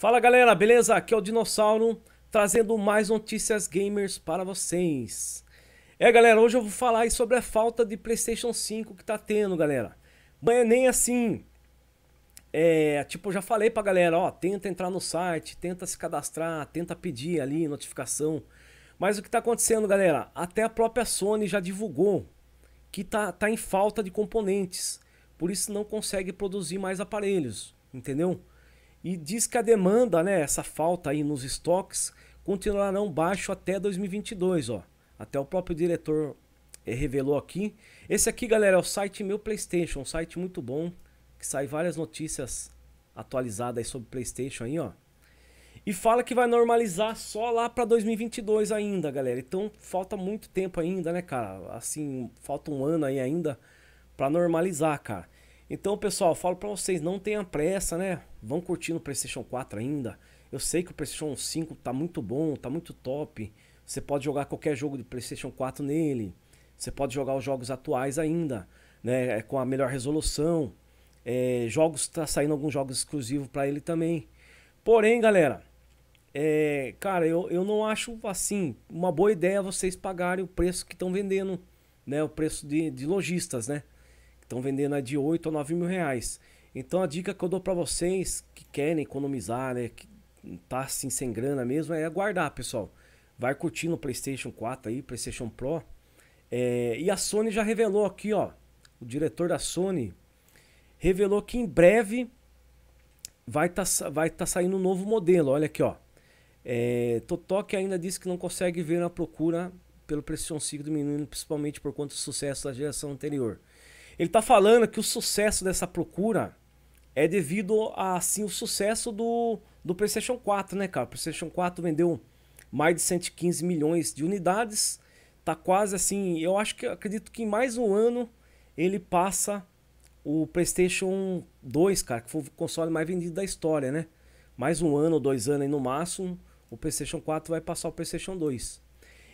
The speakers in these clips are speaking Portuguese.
Fala galera, beleza? Aqui é o Dinossauro trazendo mais notícias gamers para vocês. É galera, hoje eu vou falar sobre a falta de PlayStation 5 que tá tendo, galera. Não é nem assim. É, tipo, eu já falei pra galera, ó, tenta entrar no site, tenta se cadastrar, tenta pedir ali notificação. Mas o que tá acontecendo, galera? Até a própria Sony já divulgou que tá, tá em falta de componentes. Por isso não consegue produzir mais aparelhos, entendeu? Entendeu? e diz que a demanda, né, essa falta aí nos estoques, continuarão baixo até 2022, ó. Até o próprio diretor eh, revelou aqui. Esse aqui, galera, é o site Meu PlayStation, um site muito bom, que sai várias notícias atualizadas sobre PlayStation aí, ó. E fala que vai normalizar só lá para 2022 ainda, galera. Então falta muito tempo ainda, né, cara? Assim, falta um ano aí ainda para normalizar, cara. Então, pessoal, falo para vocês, não tenha pressa, né? Vão curtindo o PlayStation 4 ainda. Eu sei que o PlayStation 5 tá muito bom, tá muito top. Você pode jogar qualquer jogo de PlayStation 4 nele. Você pode jogar os jogos atuais ainda, né? É com a melhor resolução. É, jogos tá saindo alguns jogos exclusivos para ele também. Porém, galera, é, cara, eu, eu não acho assim uma boa ideia vocês pagarem o preço que estão vendendo, né? O preço de, de lojistas, né? Estão vendendo a de 8 a 9 mil reais. Então a dica que eu dou para vocês que querem economizar, né? Que tá assim sem grana mesmo, é aguardar, pessoal. Vai curtindo o PlayStation 4 aí, PlayStation Pro. É, e a Sony já revelou aqui, ó. O diretor da Sony revelou que em breve vai estar tá, vai tá saindo um novo modelo. Olha aqui, ó. É, Totok ainda disse que não consegue ver a procura pelo PlayStation 5 do menino, principalmente por conta do sucesso da geração anterior. Ele está falando que o sucesso dessa procura é devido a, assim, o sucesso do, do PlayStation 4, né, cara? O PlayStation 4 vendeu mais de 115 milhões de unidades. Tá quase assim, eu acho que acredito que em mais um ano ele passa o PlayStation 2, cara, que foi o console mais vendido da história, né? Mais um ano, dois anos aí no máximo, o PlayStation 4 vai passar o PlayStation 2.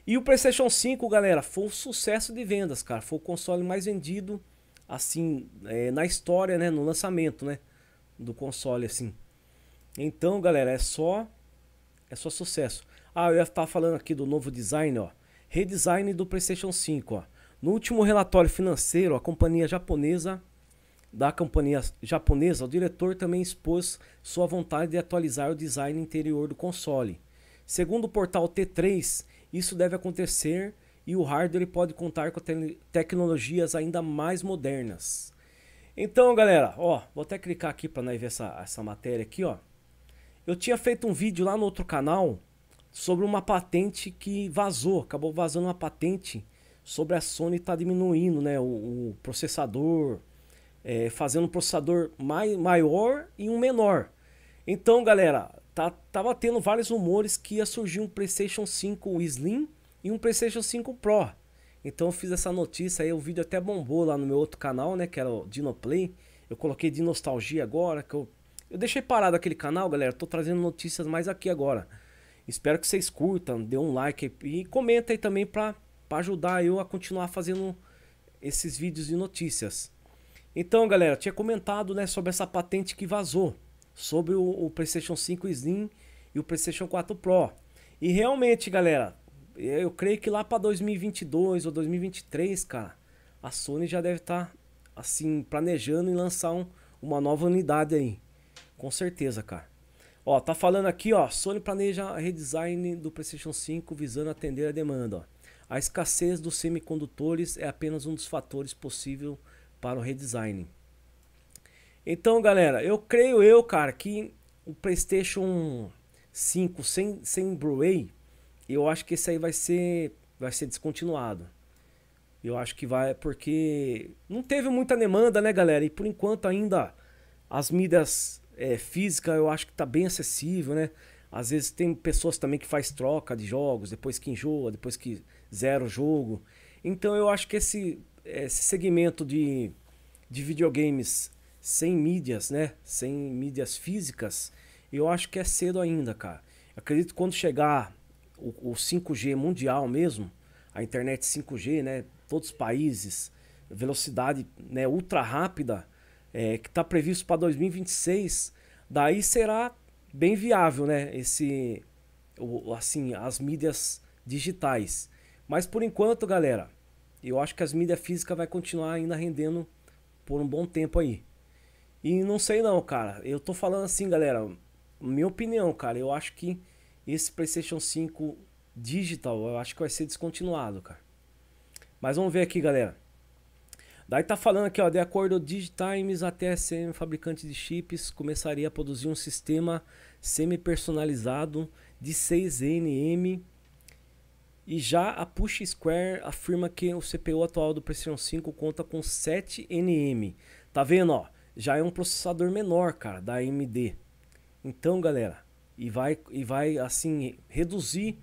E o PlayStation 5, galera, foi um sucesso de vendas, cara. Foi o console mais vendido assim, é, na história, né? No lançamento, né? Do console, assim. Então, galera, é só... É só sucesso. Ah, eu estava falando aqui do novo design, ó. Redesign do PlayStation 5, ó. No último relatório financeiro, a companhia japonesa da companhia japonesa, o diretor também expôs sua vontade de atualizar o design interior do console. Segundo o portal T3, isso deve acontecer e o hardware pode contar com te tecnologias ainda mais modernas. Então, galera, ó, vou até clicar aqui para ver essa, essa matéria aqui, ó. Eu tinha feito um vídeo lá no outro canal sobre uma patente que vazou, acabou vazando uma patente sobre a Sony estar tá diminuindo, né, o, o processador, é, fazendo um processador mai, maior e um menor. Então, galera, tá, tava tendo vários rumores que ia surgir um PlayStation 5 Slim e um PlayStation 5 Pro. Então eu fiz essa notícia aí, o vídeo até bombou lá no meu outro canal, né, que era o Dinoplay. Eu coloquei de nostalgia agora, que eu eu deixei parado aquele canal, galera, tô trazendo notícias mais aqui agora. Espero que vocês curtam, dê um like e comenta aí também para ajudar eu a continuar fazendo esses vídeos de notícias. Então, galera, tinha comentado, né, sobre essa patente que vazou, sobre o, o PlayStation 5 Slim e o PlayStation 4 Pro. E realmente, galera, eu creio que lá para 2022 ou 2023, cara, a Sony já deve estar tá, assim planejando em lançar um, uma nova unidade aí. Com certeza, cara. Ó, tá falando aqui, ó, Sony planeja redesign do PlayStation 5 visando atender a demanda, ó. A escassez dos semicondutores é apenas um dos fatores possível para o redesign. Então, galera, eu creio eu, cara, que o PlayStation 5 sem, sem Blu-ray eu acho que esse aí vai ser, vai ser descontinuado. Eu acho que vai porque não teve muita demanda, né, galera? E por enquanto ainda as mídias é, físicas eu acho que tá bem acessível, né? Às vezes tem pessoas também que faz troca de jogos, depois que enjoa, depois que zera o jogo. Então eu acho que esse, esse segmento de, de videogames sem mídias, né? Sem mídias físicas, eu acho que é cedo ainda, cara. Acredito que quando chegar o, o 5G mundial mesmo, a internet 5G, né? Todos os países, velocidade né, ultra rápida, é, que está previsto para 2026, daí será bem viável, né? Esse, o, assim, as mídias digitais. Mas por enquanto, galera, eu acho que as mídias físicas vai continuar ainda rendendo por um bom tempo aí. E não sei não, cara. Eu tô falando assim, galera, minha opinião, cara, eu acho que esse PlayStation 5 digital, eu acho que vai ser descontinuado, cara. Mas vamos ver aqui, galera. Daí tá falando aqui, ó, de acordo com Digitimes, a TSM, fabricante de chips, começaria a produzir um sistema semi-personalizado de 6NM e já a Push Square afirma que o CPU atual do PlayStation 5 conta com 7NM. Tá vendo, ó? Já é um processador menor, cara, da AMD. Então, galera, e vai e vai assim reduzir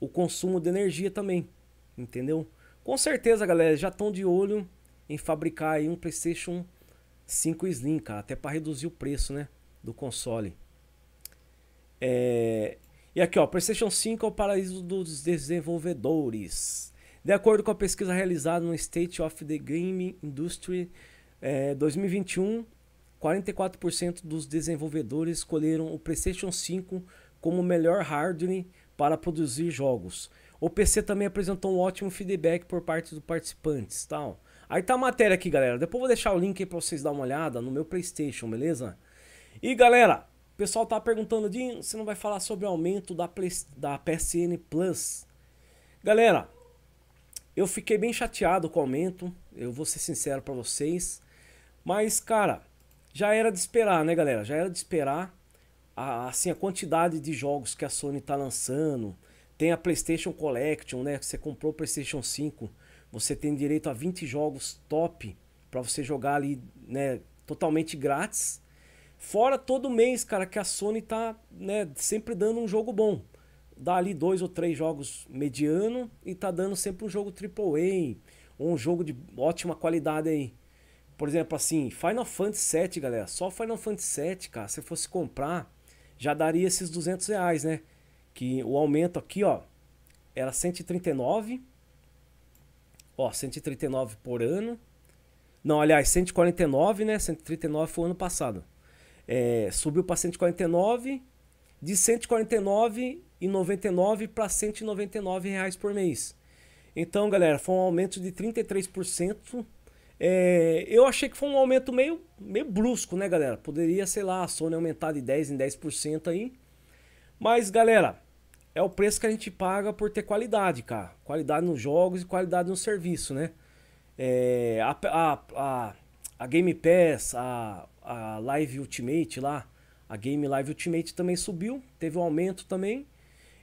o consumo de energia também, entendeu? Com certeza, galera, já estão de olho em fabricar aí um PlayStation 5 Slim, cara, até para reduzir o preço, né, do console. É... E aqui, ó, PlayStation 5 é o paraíso dos desenvolvedores. De acordo com a pesquisa realizada no State of the Game Industry é, 2021, 44% dos desenvolvedores escolheram o PlayStation 5 como melhor hardware para produzir jogos. O PC também apresentou um ótimo feedback por parte dos participantes, tal. Tá? Aí tá a matéria aqui, galera. Depois vou deixar o link aí para vocês dar uma olhada no meu PlayStation, beleza? E galera, o pessoal tá perguntando de você não vai falar sobre o aumento da Play, da PSN Plus. Galera, eu fiquei bem chateado com o aumento, eu vou ser sincero para vocês, mas cara, já era de esperar, né, galera? Já era de esperar a, assim, a quantidade de jogos que a Sony tá lançando. Tem a PlayStation Collection, né? Você comprou o PlayStation 5, você tem direito a 20 jogos top para você jogar ali, né, totalmente grátis. Fora todo mês, cara, que a Sony tá, né, sempre dando um jogo bom. Dá ali dois ou três jogos mediano e tá dando sempre um jogo AAA, ou um jogo de ótima qualidade aí. Por exemplo, assim, Final Fantasy VII, galera. Só Final Fantasy VII, cara, se fosse comprar, já daria esses 200 reais, né? Que o aumento aqui, ó, era 139. Ó, 139 por ano. Não, aliás, 149, né? 139 foi o ano passado. É, subiu para 149, de 149,99 para 199 reais por mês. Então, galera, foi um aumento de 33% é, eu achei que foi um aumento meio, meio brusco, né, galera? Poderia, sei lá, a Sony aumentar de 10 em 10% aí. Mas, galera, é o preço que a gente paga por ter qualidade, cara. Qualidade nos jogos e qualidade no serviço, né? É, a, a, a, a, Game Pass, a, a Live Ultimate lá, a Game Live Ultimate também subiu, teve um aumento também.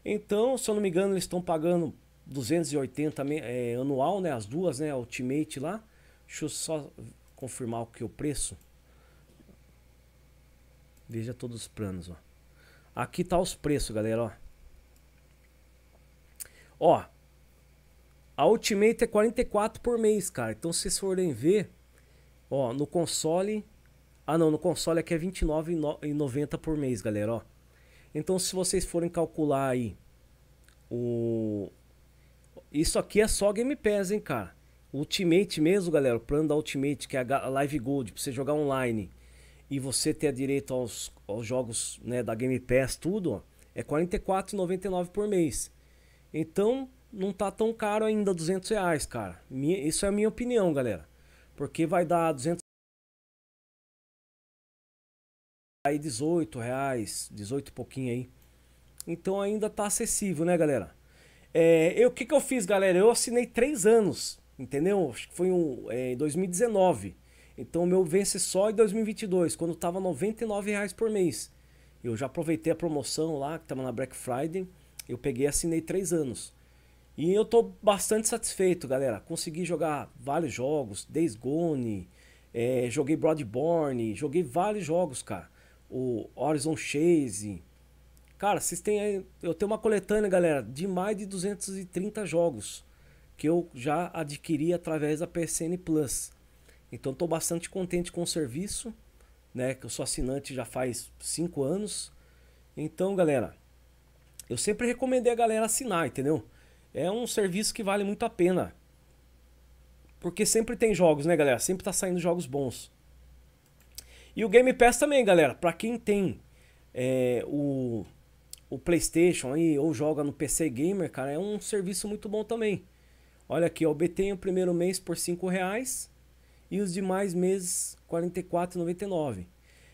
Então, se eu não me engano, eles estão pagando 280 é, anual, né? As duas, né? A Ultimate lá. Deixa eu só confirmar o que o preço. Veja todos os planos, ó. Aqui tá os preços, galera, ó. Ó. A Ultimate é 44 por mês, cara. Então se vocês forem ver, ó, no console, ah não, no console aqui é 29,90 por mês, galera, ó. Então se vocês forem calcular aí o isso aqui é só Game Pass, hein, cara. Ultimate mesmo, galera, o plano da Ultimate, que é a Live Gold, pra você jogar online e você ter direito aos, aos jogos né, da Game Pass, tudo, ó, é R$ 44,99 por mês. Então, não tá tão caro ainda, 200 reais, cara. Minha, isso é a minha opinião, galera. Porque vai dar 200 aí 18 reais, 18 e pouquinho aí. Então ainda tá acessível, né, galera? É, eu, o que que eu fiz, galera? Eu assinei 3 anos entendeu? Acho que foi um, é, em 2019. Então, meu vence só em 2022, quando estava R$ reais por mês. Eu já aproveitei a promoção lá, que estava na Black Friday. Eu peguei e assinei três anos. E eu tô bastante satisfeito, galera. Consegui jogar vários jogos, Days Gone, é, joguei Bloodborne, joguei vários jogos, cara. O Horizon Chase. Cara, vocês têm aí, eu tenho uma coletânea, galera, de mais de 230 jogos que eu já adquiri através da PSN Plus. Então estou bastante contente com o serviço, né? Que eu sou assinante já faz 5 anos. Então, galera, eu sempre recomendei a galera assinar, entendeu? É um serviço que vale muito a pena. Porque sempre tem jogos, né, galera? Sempre tá saindo jogos bons. E o Game Pass também, galera. Para quem tem é, o, o PlayStation aí ou joga no PC Gamer, cara, é um serviço muito bom também. Olha aqui, ó, o primeiro mês por R$ reais e os demais meses R$ 44,99.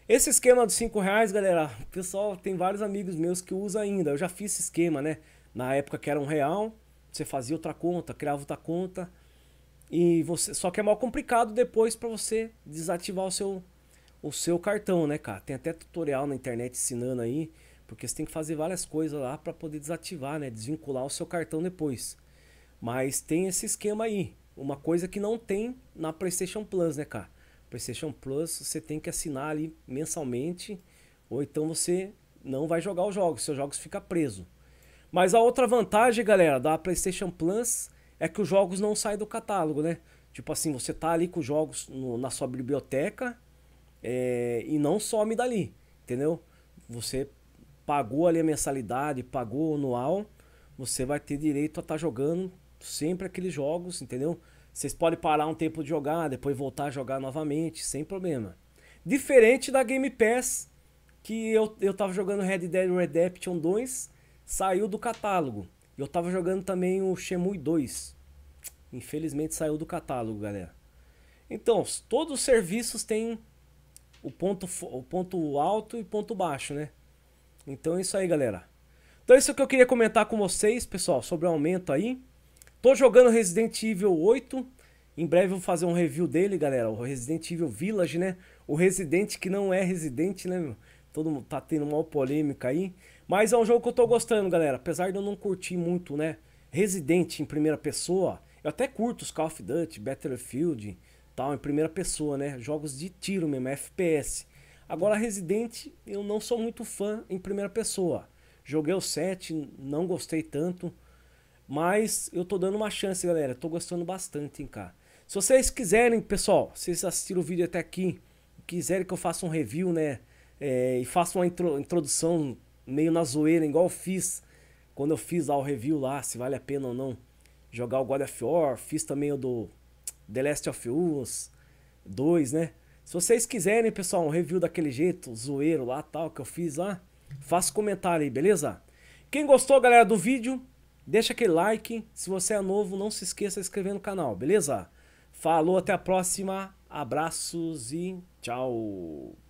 Esse esquema dos R$ reais, galera, pessoal, tem vários amigos meus que usam ainda. Eu já fiz esse esquema, né? Na época que era um real, você fazia outra conta, criava outra conta. E você, só que é mal complicado depois para você desativar o seu o seu cartão, né, cara? Tem até tutorial na internet ensinando aí, porque você tem que fazer várias coisas lá para poder desativar, né, desvincular o seu cartão depois. Mas tem esse esquema aí. Uma coisa que não tem na PlayStation Plus, né, cara? PlayStation Plus você tem que assinar ali mensalmente, ou então você não vai jogar os jogos, seus jogos fica preso. Mas a outra vantagem, galera, da PlayStation Plus é que os jogos não saem do catálogo, né? Tipo assim, você tá ali com os jogos no, na sua biblioteca é, e não some dali, entendeu? Você pagou ali a mensalidade, pagou o anual, você vai ter direito a estar tá jogando Sempre aqueles jogos, entendeu? Vocês podem parar um tempo de jogar, depois voltar a jogar novamente, sem problema. Diferente da Game Pass, que eu, eu tava jogando Red Dead Redemption 2, saiu do catálogo. eu tava jogando também o Shemui 2. Infelizmente saiu do catálogo, galera. Então, todos os serviços têm o ponto, o ponto alto e ponto baixo, né? Então é isso aí, galera. Então é isso que eu queria comentar com vocês, pessoal, sobre o aumento aí. Tô jogando Resident Evil 8. Em breve eu vou fazer um review dele, galera. O Resident Evil Village, né? O residente que não é residente, né, meu? Todo mundo tá tendo uma polêmica aí. Mas é um jogo que eu tô gostando, galera. Apesar de eu não curtir muito, né? Resident em primeira pessoa. Eu até curto os Call of Duty, Battlefield, tal, em primeira pessoa, né? Jogos de tiro mesmo, FPS. Agora, Resident, eu não sou muito fã em primeira pessoa. Joguei o 7, não gostei tanto. Mas eu tô dando uma chance, galera. Tô gostando bastante, hein, cara. Se vocês quiserem, pessoal, vocês assistiram o vídeo até aqui, quiserem que eu faça um review, né? É, e faça uma intro, introdução meio na zoeira, igual eu fiz quando eu fiz lá o review lá, se vale a pena ou não jogar o God of War. Fiz também o do The Last of Us 2, né? Se vocês quiserem, pessoal, um review daquele jeito, zoeiro lá, tal, que eu fiz lá, faça comentário aí, beleza? Quem gostou, galera, do vídeo, Deixa aquele like. Se você é novo, não se esqueça de se inscrever no canal, beleza? Falou, até a próxima. Abraços e tchau.